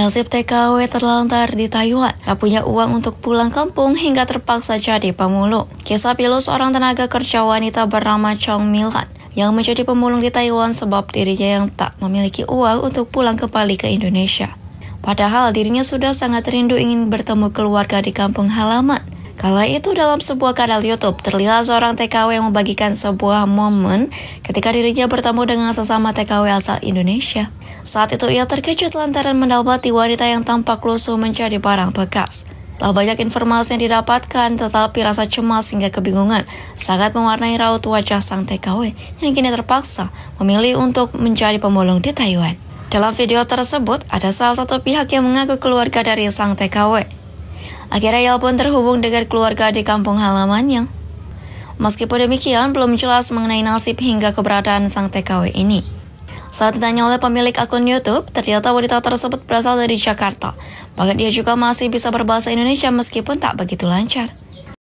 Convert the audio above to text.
Nasib TKW terlantar di Taiwan, tak punya uang untuk pulang kampung hingga terpaksa jadi pemulung. Kisah pilu seorang tenaga kerja wanita bernama Chong Milan, yang menjadi pemulung di Taiwan sebab dirinya yang tak memiliki uang untuk pulang kembali ke Indonesia. Padahal dirinya sudah sangat rindu ingin bertemu keluarga di kampung halaman. Kala itu dalam sebuah kanal YouTube terlihat seorang TKW yang membagikan sebuah momen ketika dirinya bertemu dengan sesama TKW asal Indonesia. Saat itu ia terkejut lantaran mendapati wanita yang tampak lusuh mencari barang bekas. Tak banyak informasi yang didapatkan, tetapi rasa cemas hingga kebingungan sangat mewarnai raut wajah sang TKW yang kini terpaksa memilih untuk mencari pemulung di Taiwan. Dalam video tersebut, ada salah satu pihak yang mengaku keluarga dari sang TKW Akhirnya ia pun terhubung dengan keluarga di kampung halamannya. Meskipun demikian, belum jelas mengenai nasib hingga keberadaan sang TKW ini. Saat ditanya oleh pemilik akun YouTube, ternyata wanita tersebut berasal dari Jakarta. Bahkan dia juga masih bisa berbahasa Indonesia meskipun tak begitu lancar.